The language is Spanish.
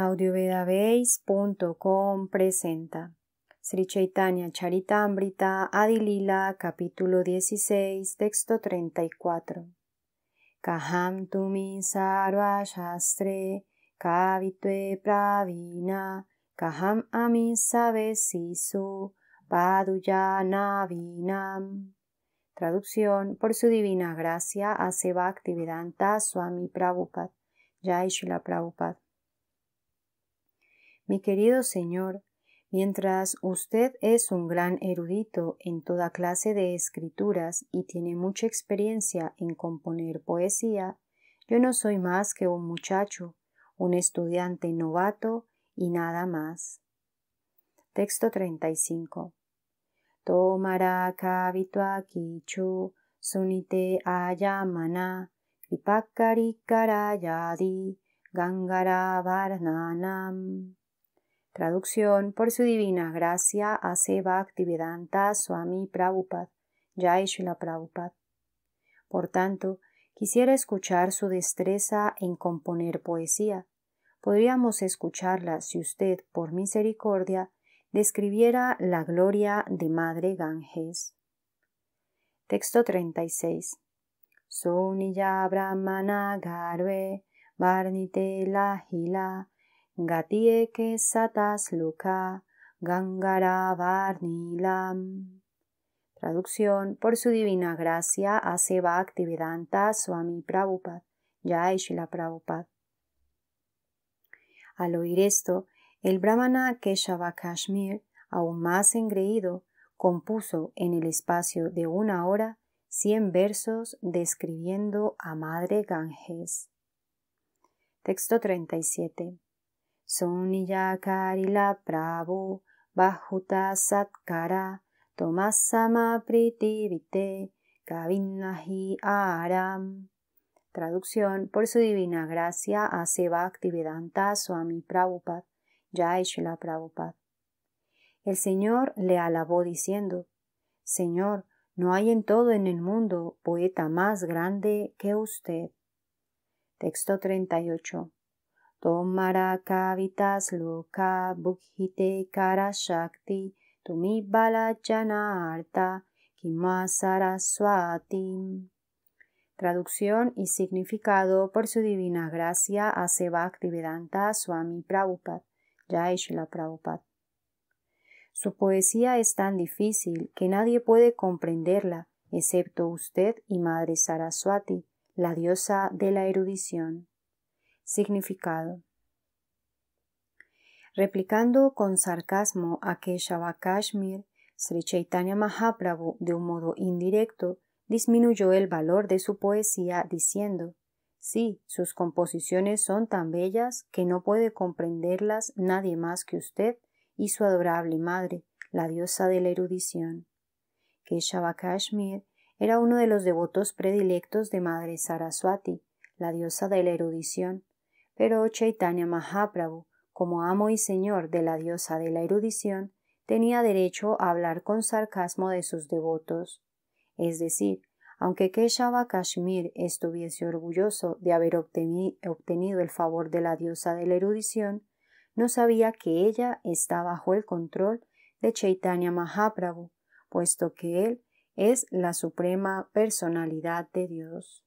audiovedabase.com presenta Sri Chaitanya Charitamrita Adilila capítulo 16 texto 34 Kaham tumi sarva shastre kavitve pravina kaham ami sabesisu na vinam Traducción por su divina gracia a Bhaktivedanta Swami Prabhupada Jai Prabhupada mi querido señor, mientras usted es un gran erudito en toda clase de escrituras y tiene mucha experiencia en componer poesía, yo no soy más que un muchacho, un estudiante novato y nada más. Texto 35. sunite ayamana gangara Traducción por su divina gracia a Seva Activedanta Swami Prabhupada, la Prabhupada. Por tanto, quisiera escuchar su destreza en componer poesía. Podríamos escucharla si usted, por misericordia, describiera la gloria de Madre Ganges. Texto 36. SONI Brahmana Garve Varnite Lahila gatieke satas luka gangara varnilam. Traducción por su divina gracia a Seva Swami Prabhupada, Yaisila la Prabhupada. Al oír esto, el brahmana Keshava Kashmir, aún más engreído, compuso en el espacio de una hora cien versos describiendo a Madre Ganges. Texto 37. LA Prabhu Bahuta Satkara Tomasama Pritivite Kavinahi Aram. Traducción: Por su divina gracia hace prabupad, Swami Prabhupada, LA prabupad. El Señor le alabó diciendo: Señor, no hay en todo en el mundo poeta más grande que usted. Texto 38. Tomara kavitas loka bukhite kara shakti tumi janarta, arta saraswati. Traducción y significado por su divina gracia hace Bhaktivedanta Swami Prabhupada, Yaishla Prabhupada. Su poesía es tan difícil que nadie puede comprenderla, excepto usted y Madre Saraswati, la diosa de la erudición. Significado. Replicando con sarcasmo a Keshava Kashmir, Sri Chaitanya Mahaprabhu, de un modo indirecto, disminuyó el valor de su poesía diciendo, Sí, sus composiciones son tan bellas que no puede comprenderlas nadie más que usted y su adorable madre, la diosa de la erudición. Keshava Kashmir era uno de los devotos predilectos de Madre Saraswati, la diosa de la erudición, pero Chaitanya Mahaprabhu, como amo y señor de la diosa de la erudición, tenía derecho a hablar con sarcasmo de sus devotos. Es decir, aunque Keshava Kashmir estuviese orgulloso de haber obtenido el favor de la diosa de la erudición, no sabía que ella está bajo el control de Chaitanya Mahaprabhu, puesto que él es la suprema personalidad de Dios.